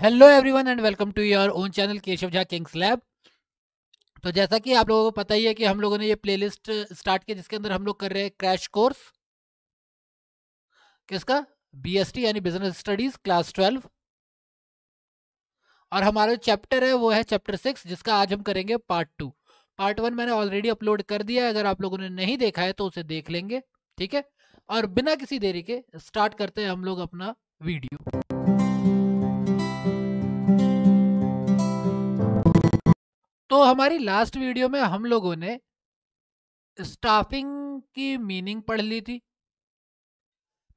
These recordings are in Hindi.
Hello everyone and welcome to your own channel Keshav Jha Kings Lab तो जैसा कि आप लोगों को पता ही है कि हम लोगों ने ये प्लेलिस्ट स्टार्ट किया जिसके अंदर हम लोग कर रहे हैं क्रैश कोर्स किसका बीएसटी यानी बिजनेस स्टडीज क्लास ट्वेल्व और हमारा चैप्टर है वो है चैप्टर सिक्स जिसका आज हम करेंगे पार्ट टू पार्ट वन मैंने ऑलरेडी अपलोड कर दिया है अगर आप लोगों ने नहीं देखा है तो उसे देख लेंगे ठीक है और बिना किसी देरी के स्टार्ट करते हैं हम लोग अपना वीडियो तो हमारी लास्ट वीडियो में हम लोगों ने स्टाफिंग की मीनिंग पढ़ ली थी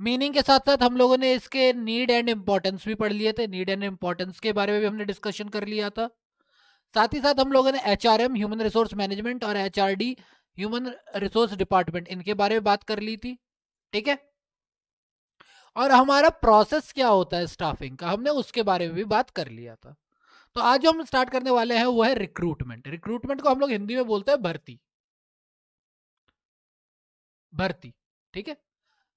मीनिंग के साथ साथ हम लोगों ने इसके नीड एंड इम्पोर्टेंस भी पढ़ लिए थे नीड एंड इम्पोर्टेंस के बारे में भी हमने डिस्कशन कर लिया था साथ ही साथ हम लोगों ने एच ह्यूमन रिसोर्स मैनेजमेंट और एच ह्यूमन रिसोर्स डिपार्टमेंट इनके बारे में बात कर ली थी ठीक है और हमारा प्रोसेस क्या होता है स्टाफिंग का हमने उसके बारे में भी बात कर लिया था तो आज जो हम स्टार्ट करने वाले हैं वो है रिक्रूटमेंट रिक्रूटमेंट को हम लोग हिंदी में बोलते हैं भर्ती भर्ती ठीक है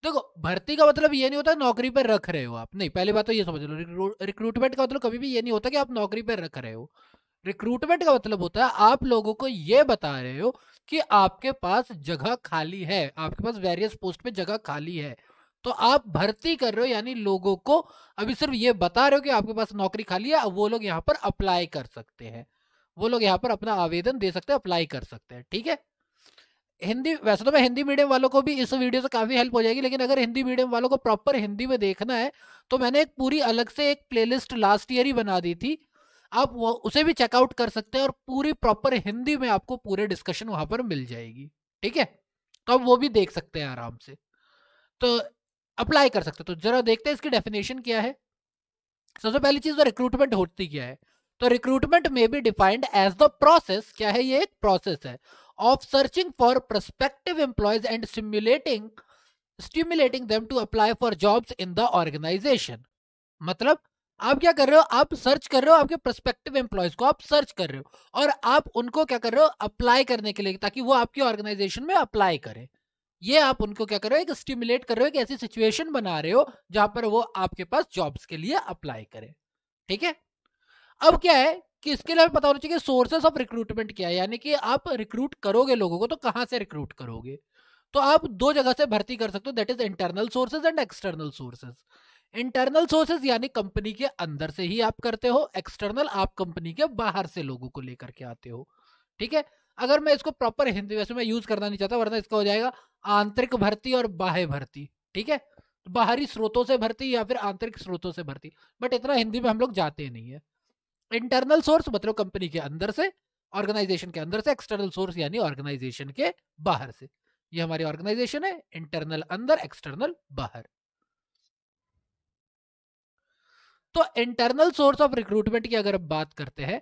देखो भर्ती का मतलब ये नहीं होता नौकरी पर रख रहे हो आप नहीं पहली बात तो ये समझ लो रिक्रूटमेंट का मतलब कभी भी ये नहीं होता कि आप नौकरी पर रख रहे हो रिक्रूटमेंट का मतलब होता है आप लोगों को ये बता रहे हो कि आपके पास जगह खाली है आपके पास वेरियस पोस्ट पे जगह खाली है तो आप भर्ती कर रहे हो यानी लोगों को अभी सिर्फ ये बता रहे हो कि आपके पास नौकरी खाली है वो लोग यहाँ पर अप्लाई कर सकते हैं वो लोग यहाँ पर अपना आवेदन दे सकते हैं अप्लाई कर सकते हैं ठीक है हिंदी वैसे तो मैं हिंदी मीडियम वालों को भी इस वीडियो से काफ़ी हेल्प हो जाएगी लेकिन अगर हिंदी मीडियम वालों को प्रॉपर हिंदी में देखना है तो मैंने एक पूरी अलग से एक प्लेलिस्ट लास्ट ईयर ही बना दी थी आप वो उसे भी चेकआउट कर सकते हैं और पूरी प्रॉपर हिंदी में आपको पूरे डिस्कशन वहां पर मिल जाएगी ठीक है तो आप वो भी देख सकते हैं आराम से तो अप्लाई कर सकते हो तो जरा देखते हैं इसकी डेफिनेशन क्या है सबसे पहली चीज तो रिक्रूटमेंट होती क्या है तो रिक्रूटमेंट में be defined as the process क्या है ये एक प्रोसेस है of searching for prospective employees and simulating stimulating them to apply for jobs in the organisation मतलब आप क्या कर रहे हो आप सर्च कर रहे हो आपके प्रस्पेक्टिव एम्प्लॉयज को आप सर्च कर रहे हो और आप उनको क्या कर रहे हो अप्लाई करने के लिए ताकि वो आपकी ऑर्गेनाइजेशन में अप्लाई करें ये आप उनको क्या कर रहे हो एक स्टिमुलेट कर रहे हो एक ऐसी सिचुएशन बना रहे हो जहां पर वो आपके पास जॉब्स के लिए अप्लाई करें ठीक है अब क्या है कि इसके लिए पता होना चाहिए सोर्सेस ऑफ रिक्रूटमेंट क्या है यानी कि आप रिक्रूट करोगे लोगों को तो कहां से रिक्रूट करोगे तो आप दो जगह से भर्ती कर सकते हो that is internal sources and external sources internal sources यानी कंपनी के अंदर से ही आप करते हो एक्सटर्नल आप कंपनी के बाहर से लोगों को लेकर के आते हो ठीक है अगर मैं इसको प्रॉपर हिंदी वैसे मैं यूज करना नहीं चाहता वरना इसका हो जाएगा आंतरिक भर्ती और बाह्य भर्ती ठीक है तो बाहरी स्रोतों से भर्ती या फिर आंतरिक स्रोतों से भर्ती बट इतना हिंदी में हम लोग जाते नहीं है इंटरनल सोर्स मतलब कंपनी के अंदर से ऑर्गेनाइजेशन के अंदर से एक्सटर्नल सोर्स यानी ऑर्गेनाइजेशन के बाहर से ये हमारी ऑर्गेनाइजेशन है इंटरनल अंदर एक्सटर्नल बाहर तो इंटरनल सोर्स ऑफ रिक्रूटमेंट की अगर बात करते हैं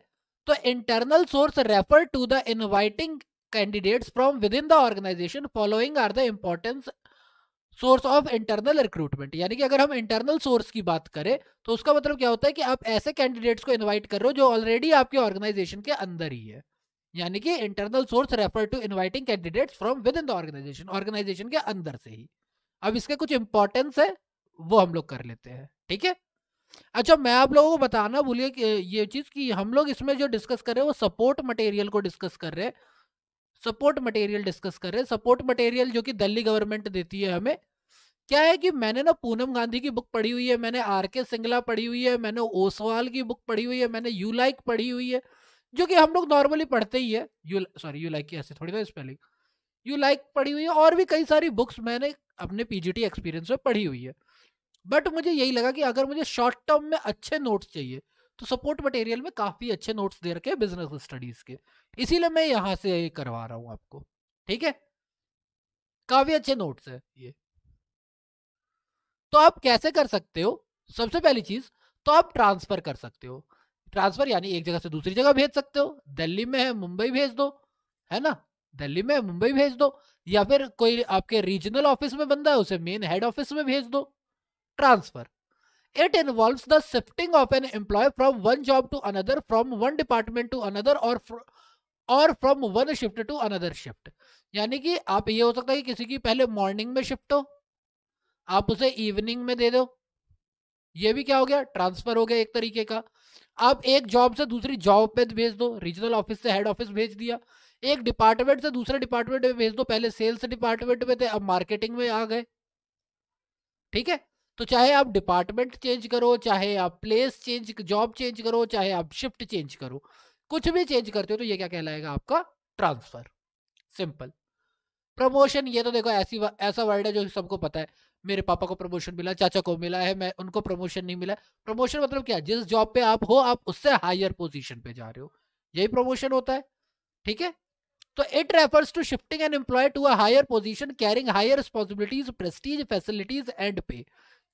तो internal source refer to the inviting candidates from within the organisation following are the importance source of internal recruitment यानी कि अगर हम इंटरनल सोर्स की बात करें तो उसका मतलब क्या होता है कि आप ऐसे कैंडिडेट्स को इनवाइट कर रहे हो जो ऑलरेडी आपके ऑर्गेनाइजेशन के अंदर ही है यानी कि internal source refer to inviting candidates from within the organisation organisation के अंदर से ही अब इसके कुछ इंपॉर्टेंस है वो हम लोग कर लेते हैं ठीक है थीके? अच्छा मैं आप लोगों को बताना भूलिए कि ये चीज़ कि हम लोग इसमें जो डिस्कस कर रहे हैं वो सपोर्ट मटेरियल को डिस्कस कर रहे हैं सपोर्ट मटेरियल डिस्कस कर रहे हैं सपोर्ट मटेरियल जो कि दिल्ली गवर्नमेंट देती है हमें क्या है कि मैंने ना पूनम गांधी की बुक पढ़ी हुई है मैंने आर के सिंगला पढ़ी हुई है मैंने ओसवाल की बुक पढ़ी हुई है मैंने यू लाइक पढ़ी हुई है जो कि हम लोग नॉर्मली पढ़ते ही है यू सॉरी यू लाइक की ऐसे थोड़ी ना स्पेलिंग यू लाइक पढ़ी हुई है और भी कई सारी बुक्स मैंने अपने पीजीटी एक्सपीरियंस में पढ़ी हुई है बट मुझे यही लगा कि अगर मुझे शॉर्ट टर्म में अच्छे नोट्स चाहिए तो सपोर्ट मटेरियल में काफ़ी अच्छे नोट्स दे रखे हैं बिजनेस स्टडीज़ के इसीलिए मैं यहां से करवा रहा हूं आपको ठीक है काफ़ी अच्छे नोट्स है ये तो आप कैसे कर सकते हो सबसे पहली चीज़ तो आप ट्रांसफ़र कर सकते हो ट्रांसफ़र यानी एक जगह से दूसरी जगह भेज सकते हो दिल्ली में है मुंबई भेज दो है ना दिल्ली में मुंबई भेज दो या फिर कोई आपके रीजनल ऑफिस में बंदा है उसे मेन हेड ऑफिस में भेज दो transfer. It involves the shifting of an employee from one job to another, from one department to another, or और from one shift to another shift यानी कि आप ये हो सकता है कि किसी की पहले मॉर्निंग में शिफ्ट हो आप उसे इवनिंग में दे दो ये भी क्या हो गया ट्रांसफर हो गया एक तरीके का आप एक जॉब से दूसरी जॉब पे भेज दो रीजनल ऑफिस से हेड ऑफिस भेज दिया एक डिपार्टमेंट से दूसरे डिपार्टमेंट में भेज दो पहले सेल्स डिपार्टमेंट में थे अब मार्केटिंग में आ गए ठीक है तो चाहे आप डिपार्टमेंट चेंज करो चाहे आप प्लेस चेंज जॉब चेंज करो चाहे आप शिफ्ट चेंज करो कुछ भी चेंज करते हो तो ये क्या कहलाएगा आपका ट्रांसफर सिंपल प्रमोशन ये तो देखो ऐसी ऐसा वर्ड है जो सबको पता है मेरे पापा को प्रमोशन मिला चाचा को मिला है मैं उनको प्रमोशन नहीं मिला प्रमोशन मतलब क्या जिस जॉब पे आप हो आप उससे हायर पोजीशन पे जा रहे हो यही प्रमोशन होता है ठीक है तो it refers to shifting an employee to a higher position carrying higher responsibilities prestige facilities and pay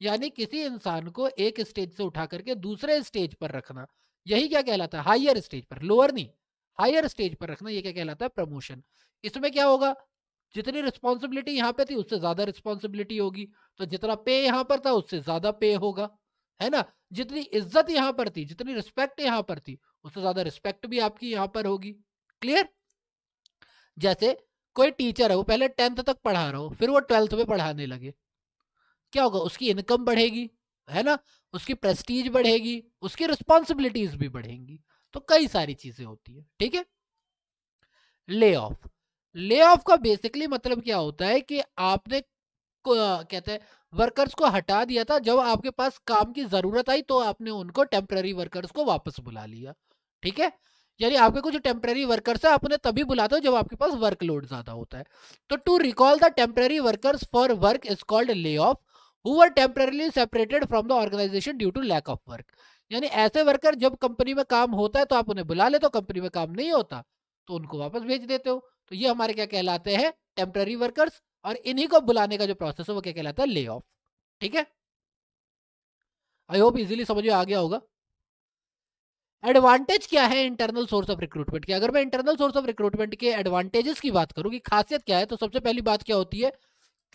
यानी किसी इंसान को एक स्टेज से उठा करके दूसरे स्टेज पर रखना यही क्या कहलाता है हायर स्टेज पर लोअर नहीं हायर स्टेज पर रखना ये क्या कहलाता है प्रमोशन इसमें क्या होगा जितनी रिस्पॉन्सिबिलिटी यहाँ पे थी उससे ज्यादा रिस्पॉन्सिबिलिटी होगी तो जितना पे यहाँ पर था उससे ज्यादा पे होगा है ना जितनी इज्जत यहाँ पर थी जितनी रिस्पेक्ट यहाँ पर थी उससे ज्यादा रिस्पेक्ट भी आपकी यहाँ पर होगी क्लियर जैसे कोई टीचर है वो पहले टेंथ तक पढ़ा रहा हो फिर वो ट्वेल्थ में पढ़ाने लगे क्या होगा उसकी इनकम बढ़ेगी है ना उसकी प्रेस्टीज बढ़ेगी उसकी रिस्पॉन्सिबिलिटीज भी बढ़ेंगी तो कई सारी चीजें होती है ठीक है ले ऑफ ले ऑफ का बेसिकली मतलब क्या होता है कि आपने कहते हैं वर्कर्स को हटा दिया था जब आपके पास काम की जरूरत आई तो आपने उनको टेम्प्रेरी वर्कर्स को वापस बुला लिया ठीक है यानी आपके कुछ टेम्प्रेरी वर्कर्स है आपने तभी बुलाते हो जब आपके पास वर्कलोड ज्यादा होता है तो to recall the temporary workers for work is called lay off who were temporarily separated from the organization due to lack of यानी ऐसे वर्कर जब कंपनी में काम होता है तो आप उन्हें बुला ले तो कंपनी में काम नहीं होता तो उनको वापस भेज देते हो तो ये हमारे क्या कहलाते हैं टेम्प्ररी वर्कर्स और इन्हीं को बुलाने का जो प्रोसेस है वो क्या कहलाता है ले ऑफ ठीक है आई होप इजीली समझ में आ गया होगा एडवांटेज क्या है इंटरनल सोर्स ऑफ रिक्रूटमेंट की अगर मैं इंटरनल सोर्स ऑफ रिक्रूटमेंट के एडवांटेजेस की बात करूँ कि खासियत क्या है तो सबसे पहली बात क्या होती है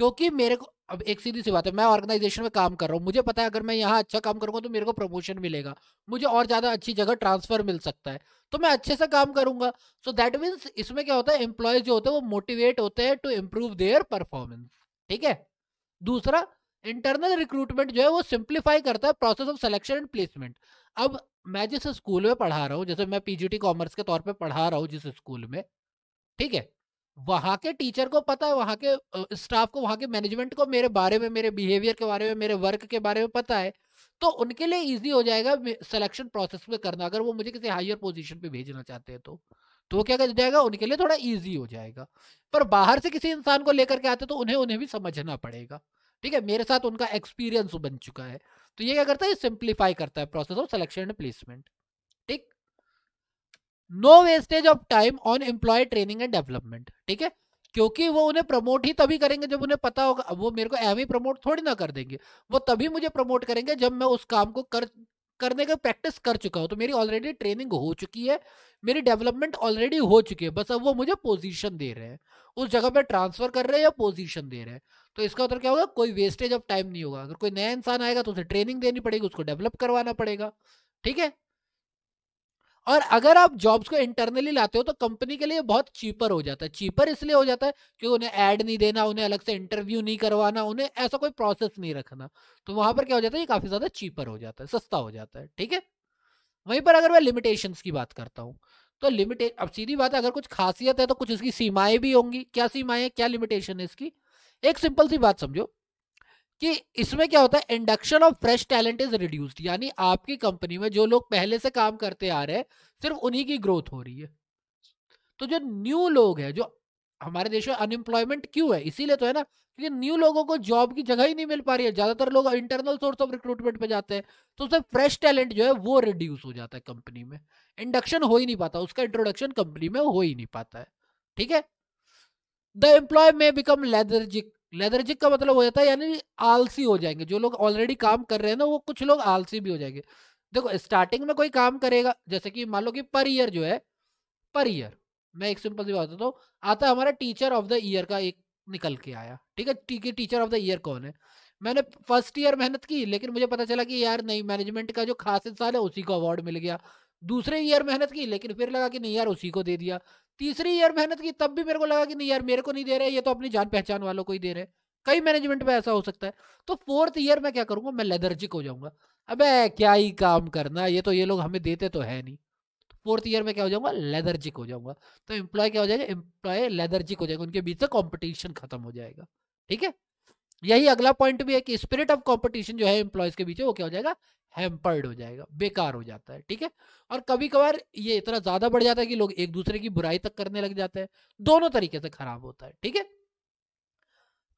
क्योंकि मेरे को अब एक सीधी सी बात है मैं ऑर्गेनाइजेशन में काम कर रहा हूँ मुझे पता है अगर मैं यहाँ अच्छा काम करूँगा तो मेरे को प्रमोशन मिलेगा मुझे और ज़्यादा अच्छी जगह ट्रांसफर मिल सकता है तो मैं अच्छे से काम करूँगा सो दैट मीन्स इसमें क्या होता है एम्प्लॉयज जो होते हैं वो मोटिवेट होते हैं टू इम्प्रूव देयर परफॉर्मेंस ठीक है दूसरा इंटरनल रिक्रूटमेंट जो है वो सिंप्लीफाई करता है process of selection and placement अब मैं जिस स्कूल में पढ़ा रहा हूँ जैसे मैं पीजीटी कॉमर्स के तौर पर पढ़ा रहा हूँ जिस स्कूल में ठीक है वहाँ के टीचर को पता है वहाँ के स्टाफ को वहाँ के मैनेजमेंट को मेरे बारे में मेरे बिहेवियर के बारे में मेरे वर्क के बारे में पता है तो उनके लिए इजी हो जाएगा सिलेक्शन प्रोसेस में करना अगर वो मुझे किसी हायर पोजीशन पे भेजना चाहते हैं तो तो क्या कर जाएगा उनके लिए थोड़ा इजी हो जाएगा पर बाहर से किसी इंसान को लेकर के आते तो उन्हें उन्हें भी समझना पड़ेगा ठीक है मेरे साथ उनका एक्सपीरियंस बन चुका है तो ये क्या करता है सिंप्लीफाई करता है process of selection and placement no wastage of time on employ training and development ठीक है क्योंकि वो उन्हें प्रमोट ही तभी करेंगे जब उन्हें पता होगा वो मेरे को एम ही प्रमोट थोड़ी ना कर देंगे वो तभी मुझे प्रमोट करेंगे जब मैं उस काम को कर करने का प्रैक्टिस कर चुका हूँ तो मेरी ऑलरेडी ट्रेनिंग हो चुकी है मेरी डेवलपमेंट ऑलरेडी हो चुकी है बस अब वो मुझे पोजीशन दे रहे हैं उस जगह पे ट्रांसफर कर रहे हैं या पोजीशन दे रहे हैं तो इसका उत्तर मतलब क्या होगा कोई वेस्टेज ऑफ टाइम नहीं होगा अगर कोई नया इंसान आएगा तो उसे ट्रेनिंग देनी पड़ेगी उसको डेवलप करवाना पड़ेगा ठीक है और अगर आप जॉब्स को इंटरनली लाते हो तो कंपनी के लिए बहुत चीपर हो जाता है चीपर इसलिए हो जाता है कि उन्हें ऐड नहीं देना उन्हें अलग से इंटरव्यू नहीं करवाना उन्हें ऐसा कोई प्रोसेस नहीं रखना तो वहां पर क्या हो जाता है ये काफी ज्यादा चीपर हो जाता है सस्ता हो जाता है ठीक है वहीं पर अगर मैं लिमिटेशन की बात करता हूँ तो लिमिटेड अब सीधी बात है अगर कुछ खासियत है तो कुछ इसकी सीमाएं भी होंगी क्या सीमाएं क्या लिमिटेशन है इसकी एक सिंपल सी बात समझो कि इसमें क्या होता है induction of fresh talent is reduced यानी आपकी कंपनी में जो लोग पहले से काम करते आ रहे हैं सिर्फ उन्हीं की ग्रोथ हो रही है तो जो न्यू लोग हैं जो हमारे देश में अनएम्प्लॉयमेंट क्यों है इसीलिए तो है ना क्योंकि न्यू लोगों को जॉब की जगह ही नहीं मिल पा रही है ज्यादातर लोग इंटरनल सोर्स ऑफ रिक्रूटमेंट पे जाते हैं तो उससे फ्रेश टैलेंट जो है वो रिड्यूस हो जाता है कंपनी में इंडक्शन हो ही नहीं पाता उसका इंट्रोडक्शन कंपनी में हो ही नहीं पाता है ठीक है the employ may become lethargic lethargic का मतलब हो जाता है यानी आलसी हो जाएंगे जो लोग ऑलरेडी काम कर रहे हैं ना वो कुछ लोग आलसी भी हो जाएंगे देखो स्टार्टिंग में कोई काम करेगा जैसे कि मान लो कि पर ईयर जो है पर ईयर मैं एक सिंपल सी बात बताता हूँ आता हमारा टीचर ऑफ द ईयर का एक निकल के आया ठीक है ठीक है टीचर ऑफ द ईयर कौन है मैंने फर्स्ट ईयर मेहनत की लेकिन मुझे पता चला कि यार नहीं मैनेजमेंट का जो खास इंसान है उसी को अवार्ड मिल गया दूसरे ईयर मेहनत की लेकिन फिर लगा कि नहीं यार उसी को दे दिया तीसरी ईयर मेहनत की तब भी मेरे को लगा कि नहीं यार मेरे को नहीं दे रहे ये तो अपनी जान पहचान वालों को ही दे रहे कई मैनेजमेंट में ऐसा हो सकता है तो फोर्थ ईयर में क्या करूँगा मैं लेदर्जिक हो जाऊँगा अबे क्या ही काम करना ये तो ये लोग हमें देते तो है नहीं फोर्थ ईयर में क्या हो जाऊंगा लेदरजिक हो जाऊंगा तो एम्प्लॉय क्या हो जाएगा एम्प्लॉय लेदरजिक हो जाएगा उनके बीच से कॉम्पिटिशन खत्म हो जाएगा ठीक है यही अगला पॉइंट भी है कि स्पिरिट ऑफ कॉम्पिटिशन जो है एम्प्लॉयज के बीच वो क्या हो जाएगा हेम्पर्ड हो जाएगा बेकार हो जाता है ठीक है और कभी कभार ये इतना ज्यादा बढ़ जाता है कि लोग एक दूसरे की बुराई तक करने लग जाते हैं दोनों तरीके से खराब होता है ठीक है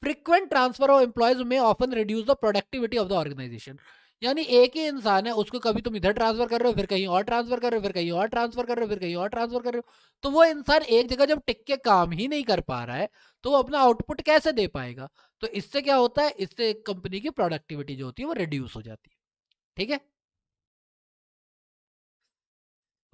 frequent transfer of employees may often reduce the productivity of the organisation यानी एक ही इंसान है उसको कभी तुम इधर ट्रांसफर कर रहे हो फिर कहीं और ट्रांसफर कर रहे हो फिर कहीं और ट्रांसफर कर रहे हो फिर कहीं और ट्रांसफर कर रहे हो तो वो इंसान एक जगह जब टिक के काम ही नहीं कर पा रहा है तो वो अपना आउटपुट कैसे दे पाएगा तो इससे क्या होता है इससे कंपनी की प्रोडक्टिविटी जो होती है वो रिड्यूस हो जाती है ठीक है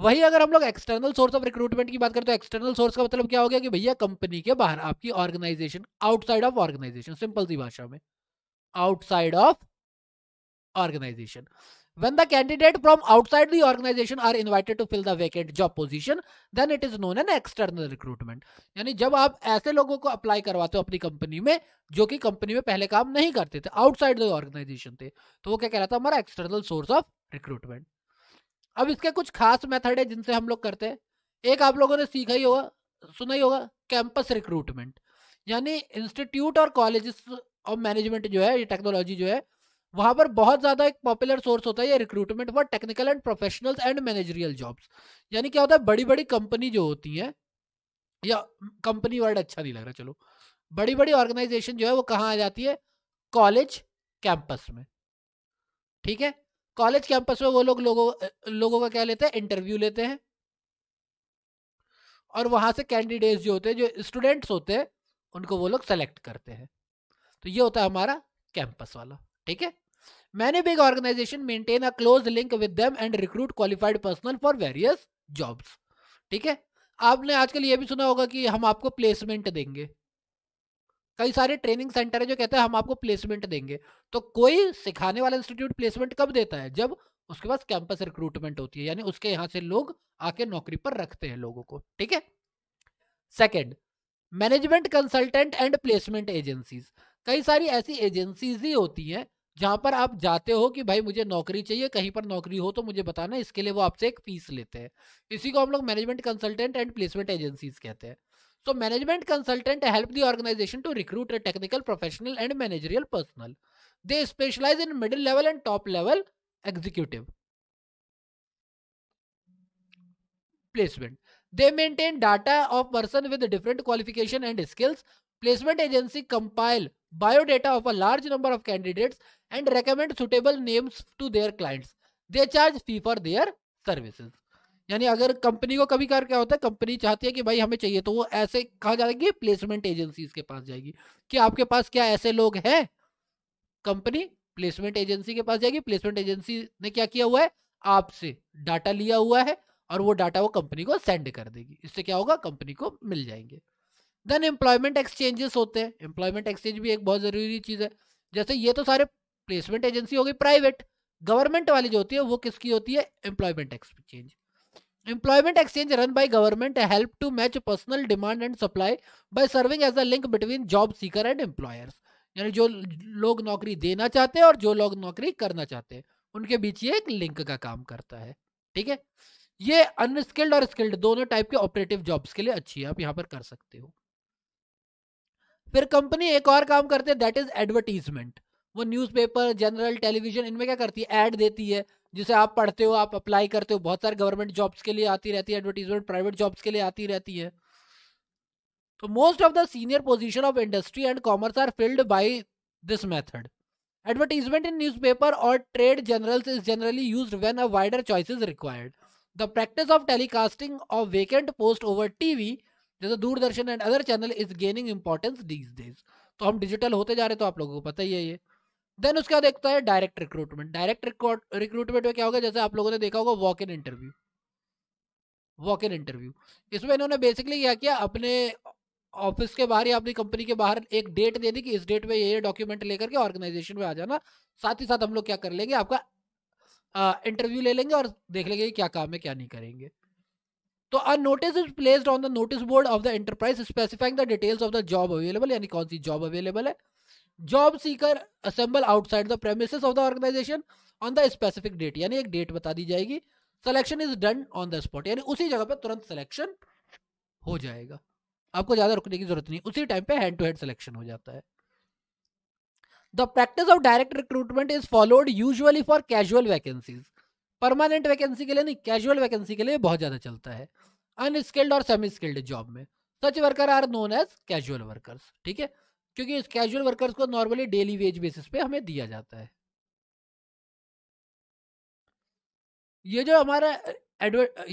वही अगर हम लोग एक्सटर्नल सोर्स ऑफ रिक्रूटमेंट की बात करें तो एक्सटर्नल सोर्स का मतलब क्या हो गया कि भैया कंपनी के बाहर आपकी organisation outside of organisation simple सी भाषा में outside of organisation When the candidate from outside the organization are invited to fill the vacant job position, then it is known as external recruitment. यानी जब आप ऐसे लोगों को अप्लाई करवाते हो अपनी कंपनी में जो कि कंपनी में पहले काम नहीं करते थे आउटसाइड द ऑर्गेनाइजेशन थे तो वो क्या कहलाता है हमारा एक्सटर्नल सोर्स ऑफ रिक्रूटमेंट अब इसके कुछ खास मेथड है जिनसे हम लोग करते हैं एक आप लोगों ने सीखा ही होगा सुना ही होगा कैंपस रिक्रूटमेंट यानी इंस्टीट्यूट और कॉलेज और मैनेजमेंट जो है ये टेक्नोलॉजी जो है वहां पर बहुत ज्यादा एक पॉपुलर सोर्स होता है ये recruitment for technical and professional and managerial jobs यानी क्या होता है बड़ी बड़ी कंपनी जो होती है या कंपनी वर्ड अच्छा नहीं लग रहा चलो बड़ी बड़ी ऑर्गेनाइजेशन जो है वो कहाँ आ जाती है कॉलेज कैंपस में ठीक है कॉलेज कैंपस में वो लोग लोगों लोगों का क्या लेते हैं इंटरव्यू लेते हैं और वहाँ से कैंडिडेट्स जो होते हैं जो स्टूडेंट्स होते हैं उनको वो लोग सेलेक्ट करते हैं तो ये होता है हमारा कैंपस वाला ठीक है many big organisation maintain a close link with them and recruit qualified personnel for various jobs ठीक है आपने आजकल ये भी सुना होगा कि हम आपको प्लेसमेंट देंगे कई सारे ट्रेनिंग सेंटर है जो कहते हैं हम आपको प्लेसमेंट देंगे तो कोई सिखाने वाला इंस्टीट्यूट प्लेसमेंट कब देता है जब उसके पास कैंपस रिक्रूटमेंट होती है यानी उसके यहाँ से लोग आके नौकरी पर रखते हैं लोगों को ठीक है second management consultant and placement agencies कई सारी ऐसी एजेंसीज ही होती हैं जहां पर आप जाते हो कि भाई मुझे नौकरी चाहिए कहीं पर नौकरी हो तो मुझे बताना इसके लिए वो आपसे एक फीस लेते हैं इसी को हम लोग management consultant and placement agencies कहते हैं so management consultant help the organisation to recruit technical professional and managerial personnel they specialise in middle level and top level executive placement they maintain data of person with different qualification and skills placement agency compile biodata of a large number of candidates and recommend suitable names to their clients. They charge fee for their services. यानी अगर कंपनी को कभी कार क्या होता है कंपनी चाहती है कि भाई हमें चाहिए तो वो ऐसे कहा जाएगी प्लेसमेंट एजेंसीज के पास जाएगी कि आपके पास क्या ऐसे लोग हैं कंपनी प्लेसमेंट एजेंसी के पास जाएगी प्लेसमेंट एजेंसी ने क्या किया हुआ है आपसे डाटा लिया हुआ है और वो डाटा वो कंपनी को सेंड कर देगी इससे क्या होगा कंपनी को मिल जाएंगे देन एम्प्लॉयमेंट एक्सचेंजेस होते हैं एम्प्लॉयमेंट एक्सचेंज भी एक बहुत ज़रूरी चीज़ है जैसे ये तो सारे प्लेसमेंट एजेंसी हो गई प्राइवेट गवर्नमेंट वाली जो होती है वो किसकी होती है employment exchange employment exchange run by government help to match personnel demand and supply by serving as a link between job seeker and employers यानी जो लोग नौकरी देना चाहते हैं और जो लोग नौकरी करना चाहते हैं उनके बीच ये एक लिंक का काम करता है ठीक है ये अनस्किल्ड और स्किल्ड दोनों टाइप के ऑपरेटिव जॉब्स के लिए अच्छी है आप यहाँ पर कर सकते हो फिर कंपनी एक और काम करती है दैट इज एडवर्टीजमेंट वो न्यूज़पेपर जनरल टेलीविजन इनमें क्या करती है ऐड देती है जिसे आप पढ़ते हो आप अप्लाई करते हो बहुत सारे गवर्नमेंट जॉब्स के लिए आती रहती है एडवर्टीजमेंट प्राइवेट जॉब्स के लिए आती रहती है तो most of the senior position of industry and commerce are filled by this method advertisement in newspaper और trade journal is generally used when a wider choice is required the practice of telecasting of vacant post over TV जैसे Doordarshan and other channel is gaining importance these days तो हम डिजिटल होते जा रहे तो आप लोगों को पता ही है ये देन उसके बाद देखता है डायरेक्ट रिक्रूटमेंट डायरेक्ट रिक्रूटमेंट में क्या होगा जैसे आप लोगों ने देखा होगा walk in interview walk in interview इसमें इन्होंने बेसिकली क्या किया अपने ऑफिस के बाहर या अपनी कंपनी के बाहर एक डेट दे दी कि इस डेट में ये डॉक्यूमेंट लेकर के ऑर्गेनाइजेशन में आ जाना साथ ही साथ हम लोग क्या कर लेंगे आपका इंटरव्यू ले लेंगे और देख लेंगे क्या काम है क्या नहीं करेंगे तो a notice is placed on the notice board of the enterprise specifying the details of the job available यानी कौन सी जॉब अवेलेबल है job seeker assemble outside the premise of the organisation on the specific date यानी एक डेट बता दी जाएगी selection is done on the spot यानी उसी जगह पर तुरंत सिलेक्शन हो जाएगा आपको ज़्यादा रुकने की जरूरत नहीं उसी टाइम पे हैंड टू हैंड सिलेक्शन हो जाता है the practice of direct recruitment is followed usually for casual vacancies permanent vacancy के लिए नहीं कैजुअल वैकेंसी के लिए बहुत ज़्यादा चलता है अनस्किल्ड और सेमी स्किल्ड जॉब में such worker are known as casual workers ठीक है क्योंकि इस कैजुअल वर्कर्स को नॉर्मली डेली वेज बेसिस पे हमें दिया जाता है ये जो हमारा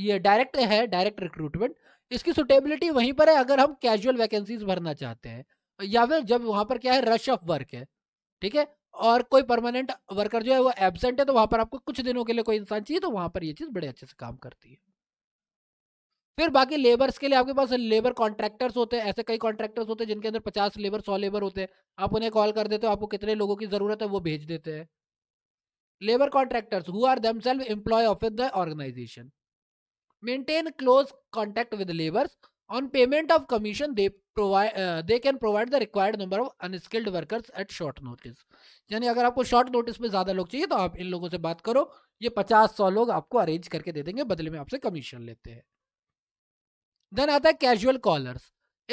ये डायरेक्ट है डायरेक्ट रिक्रूटमेंट इसकी सुटेबिलिटी वहीं पर है अगर हम कैजुअल वैकेंसीज भरना चाहते हैं या फिर जब वहां पर क्या है रश ऑफ वर्क है ठीक है और कोई परमानेंट वर्कर जो है वो एबसेंट है तो वहां पर आपको कुछ दिनों के लिए कोई इंसान चाहिए तो वहां पर ये चीज़ बड़े अच्छे से काम करती है फिर बाकी लेबर्स के लिए आपके पास लेबर कॉन्ट्रैक्टर्स होते हैं ऐसे कई कॉन्ट्रैक्टर्स होते हैं जिनके अंदर पचास लेबर सौ लेबर होते हैं आप उन्हें कॉल कर देते हो आपको कितने लोगों की ज़रूरत है वो भेज देते हैं labour contractors who are themselves employ of the organisation maintain close contact with labours on payment of commission they provide they can provide the required number of unskilled workers at short notice यानी अगर आपको शॉर्ट नोटिस में ज़्यादा लोग चाहिए तो आप इन लोगों से बात करो ये पचास सौ लोग आपको अरेंज करके दे देंगे बदले में आपसे कमीशन लेते हैं देन आता है कैजुअल कॉलर्स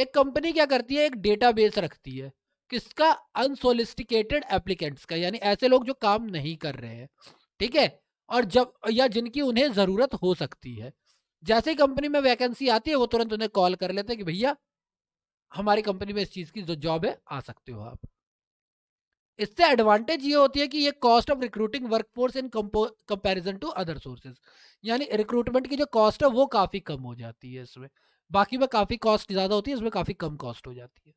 एक कंपनी क्या करती है एक डेटाबेस रखती है किसका अनसोलिस्टिकेटेड एप्लीकेंट्स का यानी ऐसे लोग जो काम नहीं कर रहे हैं ठीक है और जब या जिनकी उन्हें ज़रूरत हो सकती है जैसे ही कंपनी में वैकेंसी आती है वो तुरंत उन्हें कॉल कर लेते हैं कि भैया हमारी कंपनी में इस चीज़ की जो जॉब है आ सकते हो आप इससे एडवांटेज ये होती है कि ये cost of recruiting workforce in comparison to other sources यानी रिक्रूटमेंट की जो कॉस्ट है वो काफ़ी कम हो जाती है इसमें बाकी में काफ़ी कॉस्ट ज़्यादा होती है इसमें काफ़ी कम कॉस्ट हो जाती है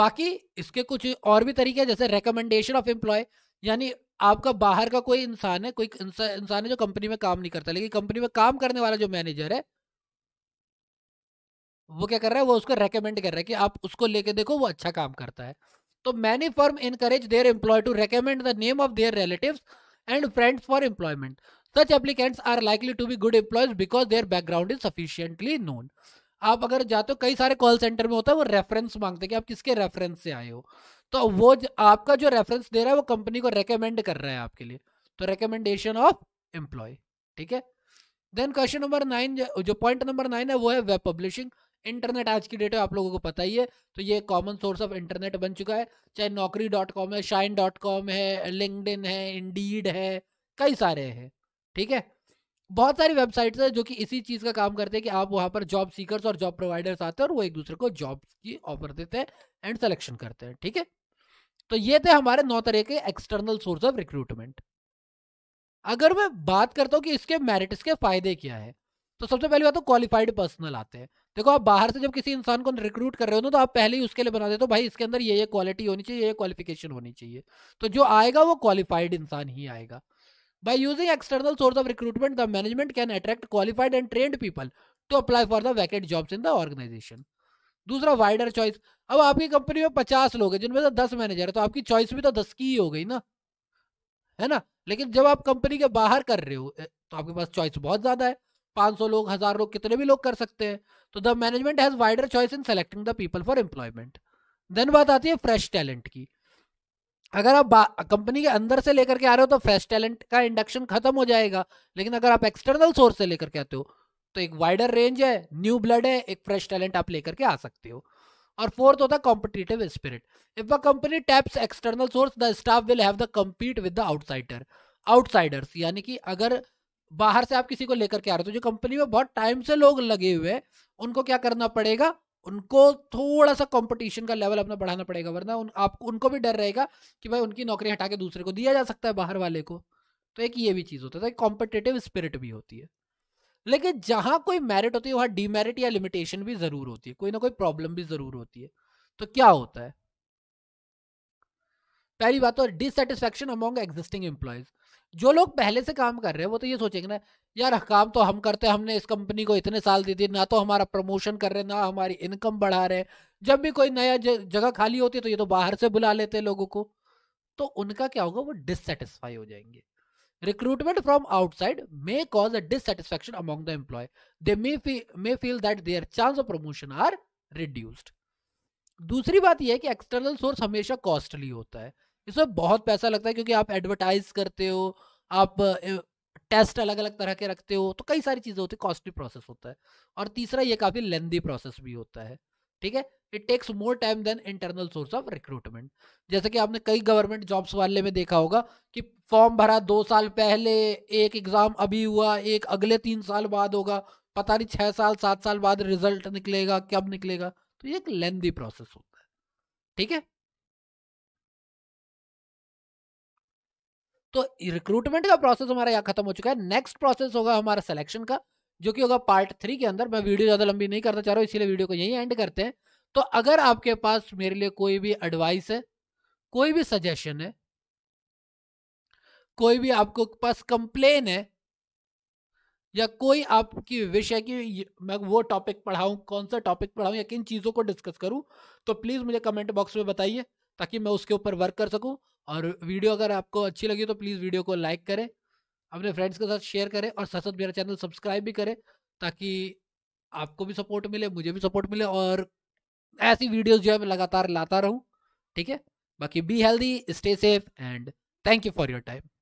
बाकी इसके कुछ और भी तरीके जैसे रिकमेंडेशन ऑफ एम्प्लॉय यानी आपका बाहर का कोई इंसान है कोई इंसान है जो कंपनी में काम नहीं करता लेकिन कंपनी में काम करने वाला जो मैनेजर है वो क्या कर रहा है वो उसको रेकमेंड कर रहा है कि आप उसको लेके देखो वो अच्छा काम करता है तो many firm encourage their employ to recommend the name of their relative and friends for employment such applicants are likely to be good employees because their background is sufficiently known आप अगर जाते हो कई सारे कॉल सेंटर में होता है वो रेफरेंस मांगते हैं कि आप किसके रेफरेंस से आए हो तो वो आपका जो रेफरेंस दे रहा है वो कंपनी को रेकमेंड कर रहा है आपके लिए तो रेकमेंडेशन ऑफ एम्प्लॉय ठीक है देन क्वेश्चन नंबर नाइन जो पॉइंट नंबर नाइन है वो है वेब पब्लिशिंग इंटरनेट आज की डेट में आप लोगों को पता ही है तो ये कॉमन सोर्स ऑफ इंटरनेट बन चुका है चाहे नौकरी डॉट कॉम है शाइन डॉट कॉम है लिंकड है इंडीड है कई सारे हैं ठीक है बहुत सारी वेबसाइट्स हैं जो कि इसी चीज़ का काम करते हैं कि आप वहाँ पर जॉब सीकर्स और जॉब प्रोवाइडर्स आते हैं और वो एक दूसरे को जॉब की ऑफर देते हैं एंड सिलेक्शन करते हैं ठीक है तो ये थे हमारे नौ तरह के एक्सटर्नल सोर्स ऑफ रिक्रूटमेंट अगर मैं बात करता हूँ कि इसके मेरिट्स के फायदे क्या है तो सबसे पहली बात तो क्वालिफाइड पर्सनल आते हैं देखो आप बाहर से जब किसी इंसान को रिक्रूट कर रहे हो ना तो आप पहले ही उसके लिए बना देते हो भाई इसके अंदर ये ये क्वालिटी होनी चाहिए ये क्वालिफिकेशन होनी चाहिए तो जो आएगा वो क्वालिफाइड इंसान ही आएगा by using external source of recruitment the management can attract qualified and trained people to apply for the vacant jobs in the organisation दूसरा वाइडर चॉइस अब आपकी कंपनी में पचास लोग हैं जिनमें से दस मैनेजर है तो आपकी चॉइस भी तो दस की ही हो गई ना है ना लेकिन जब आप कंपनी के बाहर कर रहे हो तो आपके पास चॉइस बहुत ज़्यादा है पाँच सौ लोग हज़ार लोग कितने भी लोग कर सकते हैं तो the management has wider choice in selecting the people for employment then बात आती है फ्रेश टैलेंट की अगर आप कंपनी के अंदर से लेकर के आ रहे हो तो फ्रेश टैलेंट का इंडक्शन खत्म हो जाएगा लेकिन अगर आप एक्सटर्नल सोर्स से लेकर के आते हो तो एक वाइडर रेंज है न्यू ब्लड है एक फ्रेश टैलेंट आप लेकर के आ सकते हो और फोर्थ होता है competitive spirit if a company taps external source the staff will have the compete with the outsider outsiders यानी कि अगर बाहर से आप किसी को लेकर के आ रहे हो तो जो कंपनी में बहुत टाइम से लोग लगे हुए हैं उनको क्या करना पड़ेगा उनको थोड़ा सा कंपटीशन का लेवल अपना बढ़ाना पड़ेगा वरना उन आप उनको भी डर रहेगा कि भाई उनकी नौकरी हटा के दूसरे को दिया जा सकता है बाहर वाले को तो एक ये भी चीज़ होता है तो कॉम्पिटेटिव स्पिरिट भी होती है लेकिन जहाँ कोई मेरिट होती है वहाँ डीमेरिट या लिमिटेशन भी ज़रूर होती है कोई ना कोई प्रॉब्लम भी ज़रूर होती है तो क्या होता है पहली बात तो डिससेटिस्फैक्शन अमॉन्ग एग्जिस्टिंग एम्प्लॉयज़ जो लोग पहले से काम कर रहे हैं वो तो ये सोचेंगे ना यार काम तो हम करते हैं हमने इस कंपनी को इतने साल दे दिए ना तो हमारा प्रमोशन कर रहे हैं ना हमारी इनकम बढ़ा रहे हैं जब भी कोई नया जगह खाली होती है तो ये तो बाहर से बुला लेते हैं लोगों को तो उनका क्या होगा वो डिससेटिस्फाई हो जाएंगे recruitment from outside may cause a dissatisfaction among the employ they may feel, may feel that their chance of promotion are दूसरी बात यह है कि एक्सटर्नल सोर्स हमेशा कॉस्टली होता है इसमें बहुत पैसा लगता है क्योंकि आप एडवर्टाइज करते हो आप टेस्ट अलग अलग तरह के रखते हो तो कई सारी चीज़ें होती है कॉस्टली प्रोसेस होता है और तीसरा ये काफ़ी लेंदी प्रोसेस भी होता है ठीक है it takes more time than internal source of recruitment जैसे कि आपने कई गवर्नमेंट जॉब्स वाले में देखा होगा कि फॉर्म भरा दो साल पहले एक एग्ज़ाम अभी हुआ एक अगले तीन साल बाद होगा पता नहीं छः साल सात साल बाद रिजल्ट निकलेगा कब निकलेगा तो ये एक लेंदी प्रोसेस होता है ठीक है तो रिक्रूटमेंट का प्रोसेस हमारा यहाँ खत्म हो चुका है नेक्स्ट प्रोसेस होगा हमारा सिलेक्शन का जो कि होगा पार्ट थ्री के अंदर मैं वीडियो ज़्यादा लंबी नहीं करना चाह रहा हूँ इसीलिए वीडियो को यही एंड करते हैं तो अगर आपके पास मेरे लिए कोई भी एडवाइस है कोई भी सजेशन है कोई भी आपको पास कंप्लेन है या कोई आपकी विश है कि मैं वो टॉपिक पढ़ाऊं कौन सा टॉपिक पढ़ाऊं या किन चीज़ों को डिस्कस करूं तो प्लीज़ मुझे कमेंट बॉक्स में बताइए ताकि मैं उसके ऊपर वर्क कर सकूं और वीडियो अगर आपको अच्छी लगी तो प्लीज़ वीडियो को लाइक करें अपने फ्रेंड्स के साथ शेयर करें और साथ साथ मेरा चैनल सब्सक्राइब भी करें ताकि आपको भी सपोर्ट मिले मुझे भी सपोर्ट मिले और ऐसी वीडियोज़ जो है मैं लगातार लाता रहूँ ठीक है बाकी be healthy stay safe and thank you for your time